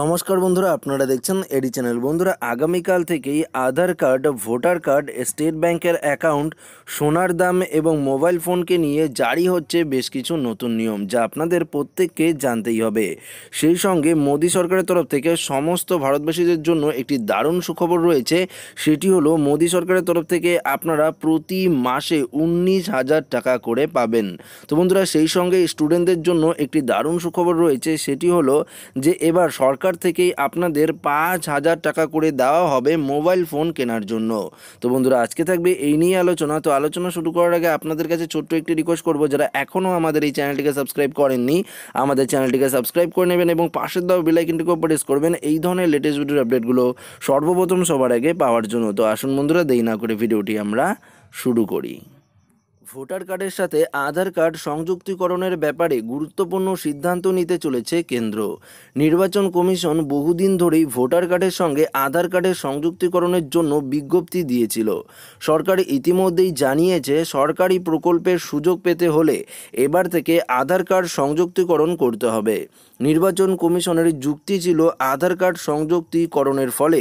নমস্কার বন্ধুরা আপনারা দেখছেন এডি চ্যানেল বন্ধুরা আগামীকাল থেকেই Aadhaar card voter card state ব্যাংকের অ্যাকাউন্ট সোনার দাম এবং মোবাইল ফোনকে নিয়ে জারি হচ্ছে বেশ কিছু নতুন নিয়ম যা আপনাদের প্রত্যেককে জানতেই হবে সেই সঙ্গে মোদী সরকারের তরফ থেকে সমস্ত ভারতবাসীদের জন্য একটি দারুণ সুখবর রয়েছে সেটি হলো মোদী সরকারের তরফ থেকে আপনারা প্রতি মাসে উনিশ হাজার টাকা করে পাবেন তো বন্ধুরা সেই সঙ্গে স্টুডেন্টদের জন্য একটি দারুণ সুখবর রয়েছে সেটি হলো যে এবার সরকার সরকার থেকেই আপনাদের পাঁচ হাজার টাকা করে দেওয়া হবে মোবাইল ফোন কেনার জন্য তো বন্ধুরা আজকে থাকবে এই নিয়ে আলোচনা তো আলোচনা শুরু করার আগে আপনাদের কাছে ছোট্ট একটি রিকোয়েস্ট করবো যারা এখনও আমাদের এই চ্যানেলটিকে সাবস্ক্রাইব করেননি আমাদের চ্যানেলটিকে সাবস্ক্রাইব করে নেবেন এবং পাশের দেওয়া বেলাইকিনটিকেও প্রেস করবেন এই ধরনের লেটেস্ট ভিডিওর আপডেটগুলো সর্বপ্রথম সবার আগে পাওয়ার জন্য তো আসুন বন্ধুরা দেই না করে ভিডিওটি আমরা শুরু করি ভোটার কার্ডের সাথে আধার কার্ড সংযুক্তিকরণের ব্যাপারে গুরুত্বপূর্ণ সিদ্ধান্ত নিতে চলেছে কেন্দ্র নির্বাচন কমিশন বহুদিন ধরেই ভোটার কার্ডের সঙ্গে আধার কার্ডের সংযুক্তিকরণের জন্য বিজ্ঞপ্তি দিয়েছিল সরকার ইতিমধ্যেই জানিয়েছে সরকারি প্রকল্পের সুযোগ পেতে হলে এবার থেকে আধার কার্ড সংযুক্তিকরণ করতে হবে নির্বাচন কমিশনের যুক্তি ছিল আধার কার্ড সংযুক্তিকরণের ফলে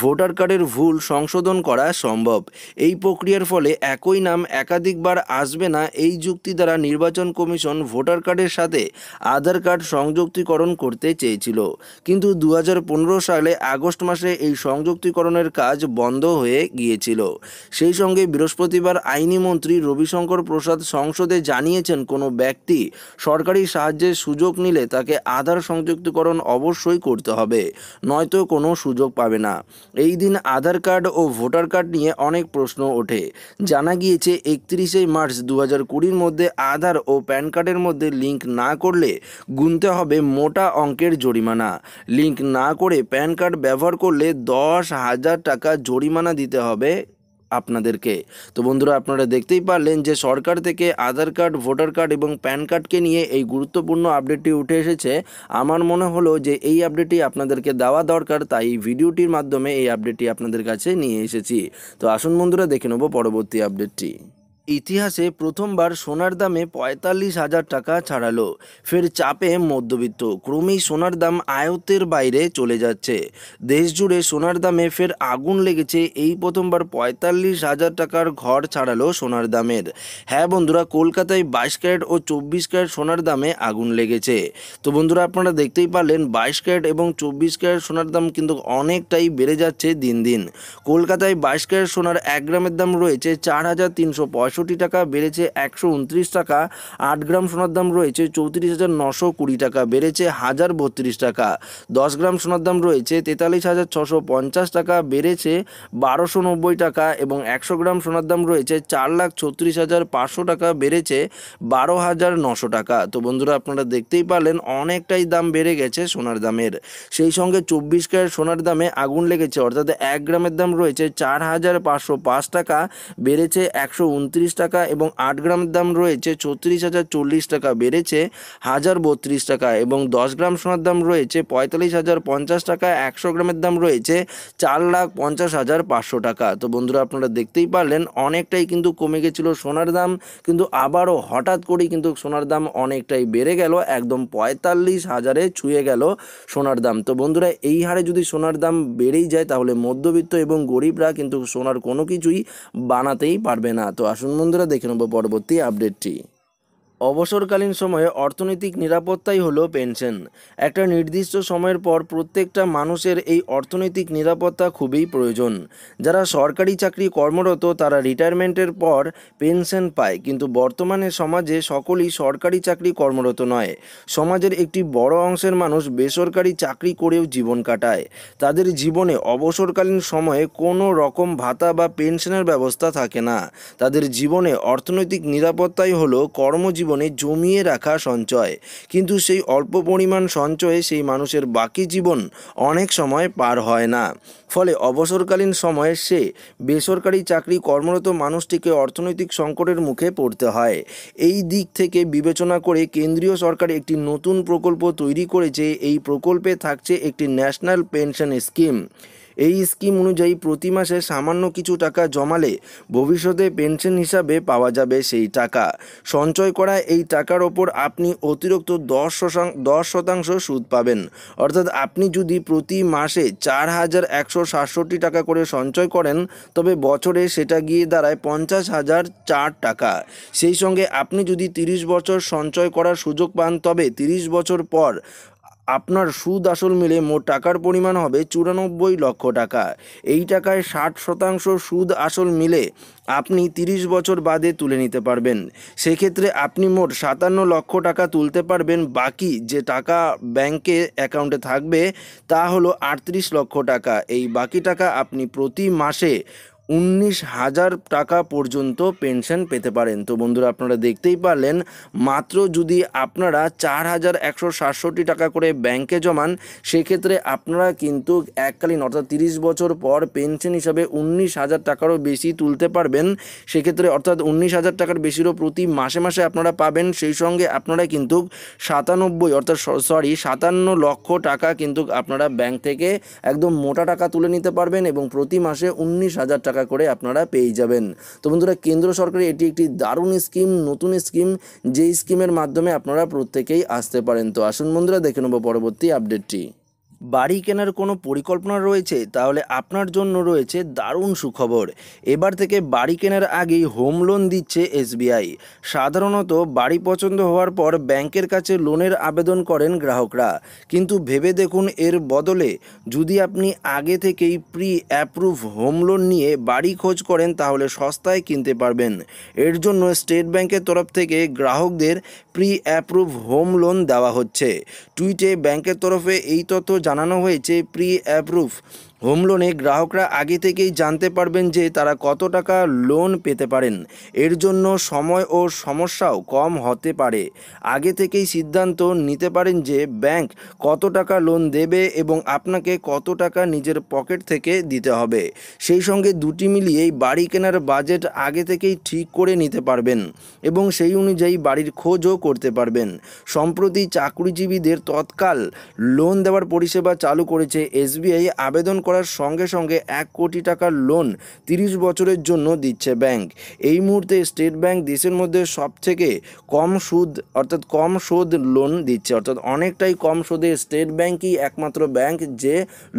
ভোটার কার্ডের ভুল সংশোধন করা সম্ভব এই প্রক্রিয়ার ফলে একই নাম একাধিকবার আসবে না এই যুক্তি দ্বারা নির্বাচন কমিশন ভোটার কার্ডের সাথে আধার কার্ড সংযুক্তিকরণ করতে চেয়েছিল কিন্তু দু সালে আগস্ট মাসে এই সংযুক্তিকরণের কাজ বন্ধ হয়ে গিয়েছিল সেই সঙ্গে বৃহস্পতিবার আইনি মন্ত্রী রবিশঙ্কর প্রসাদ সংসদে জানিয়েছেন কোনো ব্যক্তি সরকারি সাহায্যের সুযোগ নিলে তাকে আধার সংযুক্তিকরণ অবশ্যই করতে হবে নয়তো কোনো সুযোগ পাবে না এই দিন আধার কার্ড ও ভোটার কার্ড নিয়ে অনেক প্রশ্ন ওঠে জানা গিয়েছে একত্রিশে মার্চ দু হাজার কুড়ির মধ্যে আধার ও প্যান কার্ডের মধ্যে লিঙ্ক না করলে গুনতে হবে মোটা অঙ্কের জরিমানা লিঙ্ক না করে প্যান কার্ড ব্যবহার করলে দশ হাজার টাকা জরিমানা দিতে হবে আপনাদেরকে তো বন্ধুরা আপনারা দেখতেই পারলেন যে সরকার থেকে আধার কার্ড ভোটার কার্ড এবং প্যান কার্ডকে নিয়ে এই গুরুত্বপূর্ণ আপডেটটি উঠে এসেছে আমার মনে হলো যে এই আপডেটটি আপনাদেরকে দেওয়া দরকার তাই ভিডিওটির মাধ্যমে এই আপডেটটি আপনাদের কাছে নিয়ে এসেছি তো আসুন বন্ধুরা দেখে নেব পরবর্তী আপডেটটি ইতিহাসে প্রথমবার সোনার দামে পঁয়তাল্লিশ হাজার টাকা ছাড়ালো ফের চাপে মধ্যবিত্ত ক্রমেই সোনার দাম আয়তের বাইরে চলে যাচ্ছে দেশ জুড়ে সোনার দামে ফের আগুন লেগেছে এই প্রথমবার পঁয়তাল্লিশ হাজার টাকার ঘর ছাড়ালো সোনার দামের হ্যাঁ বন্ধুরা কলকাতায় বাইশ ক্যারেট ও চব্বিশ ক্যারেট সোনার দামে আগুন লেগেছে তো বন্ধুরা আপনারা দেখতেই পারলেন বাইশ ক্যারেট এবং চব্বিশ ক্যারেট সোনার দাম কিন্তু অনেকটাই বেড়ে যাচ্ছে দিন দিন কলকাতায় বাইশ ক্যারেট সোনার এক গ্রামের দাম রয়েছে চার হাজার তিনশো পঁয়ষট্টি একষট্টি টাকা বেড়েছে একশো উনত্রিশ টাকা আট গ্রাম সোনার দাম রয়েছে চৌত্রিশ হাজার নশো কুড়ি টাকা বেড়েছে হাজার বত্রিশ টাকা দশ গ্রাম সোনার দাম রয়েছে তেতাল্লিশ হাজার ছশো পঞ্চাশ টাকা বেড়েছে বারোশো নব্বই টাকা এবং একশো গ্রাম সোনার দাম রয়েছে চার লাখ ছত্রিশ হাজার পাঁচশো টাকা বেড়েছে বারো হাজার নশো টাকা তো বন্ধুরা আপনারা দেখতেই পারলেন অনেকটাই দাম বেড়ে গেছে সোনার দামের সেই সঙ্গে চব্বিশ ক্যারেট সোনার দামে আগুন লেগেছে অর্থাৎ এক গ্রামের দাম রয়েছে চার হাজার পাঁচশো পাঁচ টাকা বেড়েছে একশো বত্রিশ টাকা এবং আট গ্রামের দাম রয়েছে ছত্রিশ হাজার চল্লিশ টাকা বেড়েছে হাজার বত্রিশ টাকা এবং দশ গ্রাম সোনার দাম রয়েছে পঁয়তাল্লিশ হাজার পঞ্চাশ টাকা একশো গ্রামের দাম রয়েছে চার লাখ পঞ্চাশ হাজার পাঁচশো টাকা তো বন্ধুরা আপনারা দেখতেই পারলেন অনেকটাই কিন্তু কমে গেছিল সোনার দাম কিন্তু আবারও হঠাৎ করেই কিন্তু সোনার দাম অনেকটাই বেড়ে গেল একদম পঁয়তাল্লিশ হাজারে ছুঁয়ে গেল সোনার দাম তো বন্ধুরা এই হারে যদি সোনার দাম বেড়েই যায় তাহলে মধ্যবিত্ত এবং গরিবরা কিন্তু সোনার কোনো কিছুই বানাতেই পারবে না তো আসুন বন্ধুরা দেখে নেব পরবর্তী আপডেটটি অবসরকালীন সময়ে অর্থনৈতিক নিরাপত্তাই হলো পেনশন একটা নির্দিষ্ট সময়ের পর প্রত্যেকটা মানুষের এই অর্থনৈতিক নিরাপত্তা খুবই প্রয়োজন যারা সরকারি চাকরি কর্মরত তারা রিটায়ারমেন্টের পর পেনশন পায় কিন্তু বর্তমানে সমাজে সকলেই সরকারি চাকরি কর্মরত নয় সমাজের একটি বড় অংশের মানুষ বেসরকারি চাকরি করেও জীবন কাটায় তাদের জীবনে অবসরকালীন সময়ে কোনো রকম ভাতা বা পেনশনের ব্যবস্থা থাকে না তাদের জীবনে অর্থনৈতিক নিরাপত্তাই হলো কর্মজীবন জীবনে জমিয়ে রাখা সঞ্চয় কিন্তু সেই অল্প পরিমাণ সঞ্চয়ে সেই মানুষের বাকি জীবন অনেক সময় পার হয় না ফলে অবসরকালীন সময়ে সে বেসরকারি চাকরি কর্মরত মানুষটিকে অর্থনৈতিক সংকটের মুখে পড়তে হয় এই দিক থেকে বিবেচনা করে কেন্দ্রীয় সরকার একটি নতুন প্রকল্প তৈরি করেছে এই প্রকল্পে থাকছে একটি ন্যাশনাল পেনশন স্কিম এই স্কিম অনুযায়ী প্রতি মাসে সামান্য কিছু টাকা জমালে ভবিষ্যতে পেনশন হিসাবে পাওয়া যাবে সেই টাকা সঞ্চয় করা এই টাকার ওপর আপনি অতিরিক্ত দশ দশ শতাংশ সুদ পাবেন অর্থাৎ আপনি যদি প্রতি মাসে চার হাজার একশো সাতষট্টি টাকা করে সঞ্চয় করেন তবে বছরে সেটা গিয়ে দাঁড়ায় পঞ্চাশ হাজার চার টাকা সেই সঙ্গে আপনি যদি তিরিশ বছর সঞ্চয় করার সুযোগ পান তবে তিরিশ বছর পর আপনার সুদ আসল মিলে মোট টাকার পরিমাণ হবে চুরানব্বই লক্ষ টাকা এই টাকায় ষাট শতাংশ সুদ আসল মিলে আপনি ৩০ বছর বাদে তুলে নিতে পারবেন সেক্ষেত্রে আপনি মোট সাতান্ন লক্ষ টাকা তুলতে পারবেন বাকি যে টাকা ব্যাংকে অ্যাকাউন্টে থাকবে তা হলো আটত্রিশ লক্ষ টাকা এই বাকি টাকা আপনি প্রতি মাসে উনিশ হাজার টাকা পর্যন্ত পেনশন পেতে পারেন তো বন্ধুরা আপনারা দেখতেই পারলেন মাত্র যদি আপনারা চার হাজার একশো সাতষট্টি টাকা করে ব্যাংকে জমান সেক্ষেত্রে আপনারা কিন্তু এককালীন অর্থাৎ তিরিশ বছর পর পেনশন হিসাবে উনিশ হাজার টাকারও বেশি তুলতে পারবেন সেক্ষেত্রে অর্থাৎ উনিশ হাজার টাকার বেশিরও প্রতি মাসে মাসে আপনারা পাবেন সেই সঙ্গে আপনারা কিন্তু সাতানব্বই অর্থাৎ সরি সাতান্ন লক্ষ টাকা কিন্তু আপনারা ব্যাংক থেকে একদম মোটা টাকা তুলে নিতে পারবেন এবং প্রতি মাসে উনিশ হাজার টাকা টাকা করে আপনারা পেয়ে যাবেন তো বন্ধুরা কেন্দ্র সরকারের এটি একটি দারুণ স্কিম নতুন স্কিম যেই স্কিমের মাধ্যমে আপনারা প্রত্যেকেই আসতে পারেন তো আসুন বন্ধুরা দেখে নেব পরবর্তী আপডেটটি বাড়ি কেনার কোনো পরিকল্পনা রয়েছে তাহলে আপনার জন্য রয়েছে দারুণ সুখবর এবার থেকে বাড়ি কেনার আগেই হোম লোন দিচ্ছে এসবিআই সাধারণত বাড়ি পছন্দ হওয়ার পর ব্যাংকের কাছে লোনের আবেদন করেন গ্রাহকরা কিন্তু ভেবে দেখুন এর বদলে যদি আপনি আগে থেকেই প্রি অ্যাপ্রুভ হোম লোন নিয়ে বাড়ি খোঁজ করেন তাহলে সস্তায় কিনতে পারবেন এর জন্য স্টেট ব্যাংকের তরফ থেকে গ্রাহকদের প্রি অ্যাপ্রুভ হোম লোন দেওয়া হচ্ছে টুইটে ব্যাংকের তরফে এই তথ্য জানানো হয়েছে প্রি অ্যাপ্রুভ হোম লোনে গ্রাহকরা আগে থেকেই জানতে পারবেন যে তারা কত টাকা লোন পেতে পারেন এর জন্য সময় ও সমস্যাও কম হতে পারে আগে থেকেই সিদ্ধান্ত নিতে পারেন যে ব্যাংক কত টাকা লোন দেবে এবং আপনাকে কত টাকা নিজের পকেট থেকে দিতে হবে সেই সঙ্গে দুটি মিলিয়েই বাড়ি কেনার বাজেট আগে থেকেই ঠিক করে নিতে পারবেন এবং সেই অনুযায়ী বাড়ির খোঁজও করতে পারবেন সম্প্রতি চাকরিজীবীদের তৎকাল লোন দেওয়ার পরিষেবা চালু করেছে এসবিআই আবেদন করার সঙ্গে সঙ্গে এক কোটি টাকার লোন তিরিশ বছরের জন্য দিচ্ছে ব্যাংক এই মুহূর্তে স্টেট ব্যাংক দেশের মধ্যে সবথেকে কম সুদ অর্থাৎ কম সুদ লোন দিচ্ছে অর্থাৎ অনেকটাই কম সুদে স্টেট ব্যাংকই একমাত্র ব্যাংক যে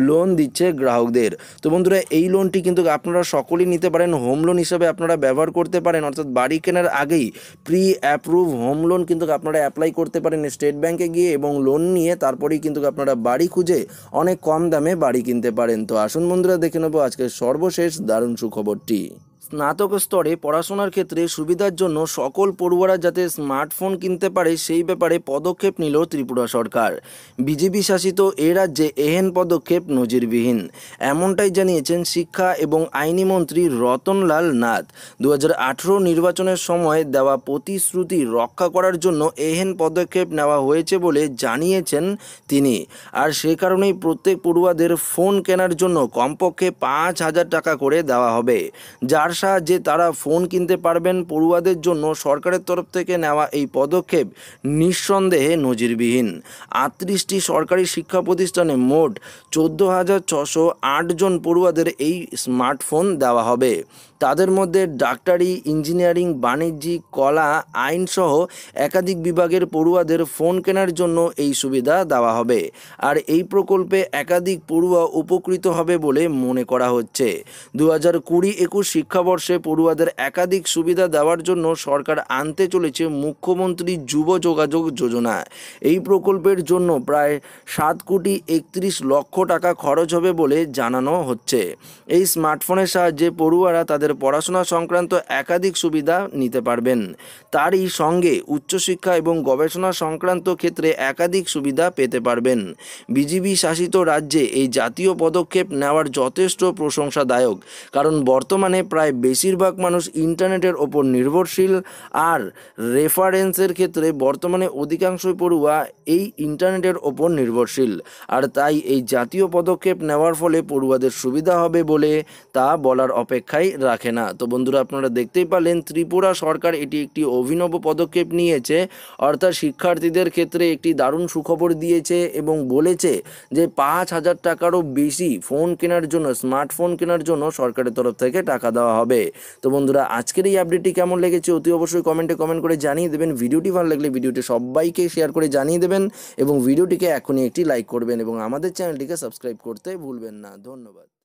লোন দিচ্ছে গ্রাহকদের তো বন্ধুরা এই লোনটি কিন্তু আপনারা সকলেই নিতে পারেন হোম লোন হিসাবে আপনারা ব্যবহার করতে পারেন অর্থাৎ বাড়ি কেনার আগেই প্রি অ্যাপ্রুভ হোম লোন কিন্তু আপনারা অ্যাপ্লাই করতে পারেন স্টেট ব্যাংকে গিয়ে এবং লোন নিয়ে তারপরেই কিন্তু আপনারা বাড়ি খুঁজে অনেক কম দামে বাড়ি কিনতে পারেন তো আসুন বন্ধুরা দেখে নেবো আজকের সর্বশেষ দারুণ সুখবরটি স্নাতক স্তরে পড়াশোনার ক্ষেত্রে সুবিধার জন্য সকল পড়ুয়ারা যাতে স্মার্টফোন কিনতে পারে সেই ব্যাপারে পদক্ষেপ নিল ত্রিপুরা সরকার বিজেপি শাসিত এ রাজ্যে এহেন পদক্ষেপ নজিরবিহীন এমনটাই জানিয়েছেন শিক্ষা এবং আইনি মন্ত্রী রতনলাল নাথ দু নির্বাচনের সময় দেওয়া প্রতিশ্রুতি রক্ষা করার জন্য এহেন পদক্ষেপ নেওয়া হয়েছে বলে জানিয়েছেন তিনি আর সে কারণেই প্রত্যেক পড়ুয়াদের ফোন কেনার জন্য কমপক্ষে পাঁচ হাজার টাকা করে দেওয়া হবে যার আশা যে তারা ফোন কিনতে পারবেন পড়ুয়াদের জন্য সরকারের তরফ থেকে নেওয়া এই পদক্ষেপ নিঃসন্দেহে নজিরবিহীন আটত্রিশটি সরকারি শিক্ষা প্রতিষ্ঠানে মোট চোদ্দো হাজার ছশো আটজন পড়ুয়াদের এই স্মার্টফোন দেওয়া হবে তাদের মধ্যে ডাক্তারি ইঞ্জিনিয়ারিং বাণিজ্যিক কলা আইনসহ একাধিক বিভাগের পড়ুয়াদের ফোন কেনার জন্য এই সুবিধা দেওয়া হবে আর এই প্রকল্পে একাধিক পড়ুয়া উপকৃত হবে বলে মনে করা হচ্ছে দু হাজার কুড়ি একুশ শিক্ষাবর্ষে পড়ুয়াদের একাধিক সুবিধা দেওয়ার জন্য সরকার আনতে চলেছে মুখ্যমন্ত্রী যুব যোগাযোগ যোজনা এই প্রকল্পের জন্য প্রায় সাত কোটি একত্রিশ লক্ষ টাকা খরচ হবে বলে জানানো হচ্ছে এই স্মার্টফোনের সাহায্যে পড়ুয়ারা তাদের তাদের পড়াশোনা সংক্রান্ত একাধিক সুবিধা নিতে পারবেন তারই সঙ্গে উচ্চশিক্ষা এবং গবেষণা সংক্রান্ত ক্ষেত্রে একাধিক সুবিধা পেতে পারবেন বিজিবি শাসিত রাজ্যে এই জাতীয় পদক্ষেপ নেওয়ার যথেষ্ট প্রশংসাদায়ক কারণ বর্তমানে প্রায় বেশিরভাগ মানুষ ইন্টারনেটের ওপর নির্ভরশীল আর রেফারেন্সের ক্ষেত্রে বর্তমানে অধিকাংশ পড়ুয়া এই ইন্টারনেটের ওপর নির্ভরশীল আর তাই এই জাতীয় পদক্ষেপ নেওয়ার ফলে পড়ুয়াদের সুবিধা হবে বলে তা বলার অপেক্ষায় রাখে রাখে না তো বন্ধুরা আপনারা দেখতেই পারলেন ত্রিপুরা সরকার এটি একটি অভিনব পদক্ষেপ নিয়েছে অর্থাৎ শিক্ষার্থীদের ক্ষেত্রে একটি দারুণ সুখবর দিয়েছে এবং বলেছে যে পাঁচ হাজার টাকারও বেশি ফোন কেনার জন্য স্মার্টফোন কেনার জন্য সরকারের তরফ থেকে টাকা দেওয়া হবে তো বন্ধুরা আজকের এই আপডেটটি কেমন লেগেছে অতি অবশ্যই কমেন্টে কমেন্ট করে জানিয়ে দেবেন ভিডিওটি ভালো লাগলে ভিডিওটি সবাইকে শেয়ার করে জানিয়ে দেবেন এবং ভিডিওটিকে এখনই একটি লাইক করবেন এবং আমাদের চ্যানেলটিকে সাবস্ক্রাইব করতে ভুলবেন না ধন্যবাদ